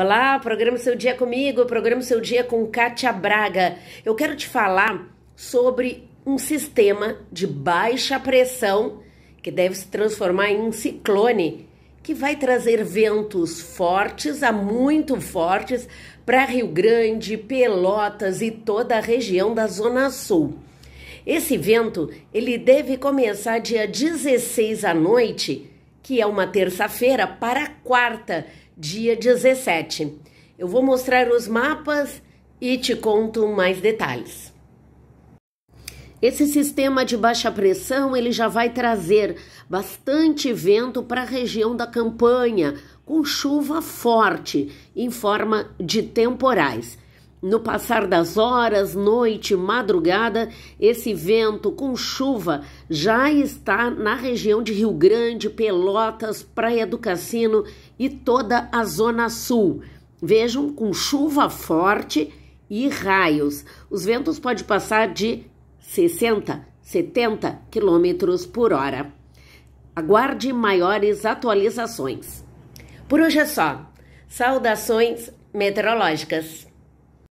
Olá, programa seu dia comigo, programa seu dia com Kátia Braga. Eu quero te falar sobre um sistema de baixa pressão que deve se transformar em um ciclone que vai trazer ventos fortes a muito fortes para Rio Grande, Pelotas e toda a região da Zona Sul. Esse vento, ele deve começar dia 16 à noite que é uma terça-feira, para quarta, dia 17. Eu vou mostrar os mapas e te conto mais detalhes. Esse sistema de baixa pressão ele já vai trazer bastante vento para a região da campanha, com chuva forte em forma de temporais. No passar das horas, noite, madrugada, esse vento com chuva já está na região de Rio Grande, Pelotas, Praia do Cassino e toda a Zona Sul. Vejam, com chuva forte e raios. Os ventos podem passar de 60, 70 quilômetros por hora. Aguarde maiores atualizações. Por hoje é só. Saudações meteorológicas.